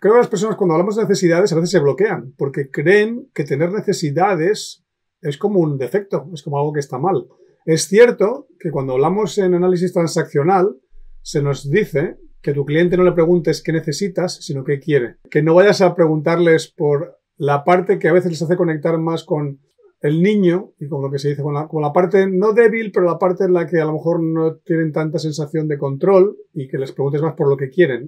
Creo que las personas cuando hablamos de necesidades a veces se bloquean porque creen que tener necesidades es como un defecto, es como algo que está mal. Es cierto que cuando hablamos en análisis transaccional se nos dice que tu cliente no le preguntes qué necesitas, sino qué quiere. Que no vayas a preguntarles por la parte que a veces les hace conectar más con el niño y con lo que se dice, con la, con la, parte no débil, pero la parte en la que a lo mejor no tienen tanta sensación de control y que les preguntes más por lo que quieren.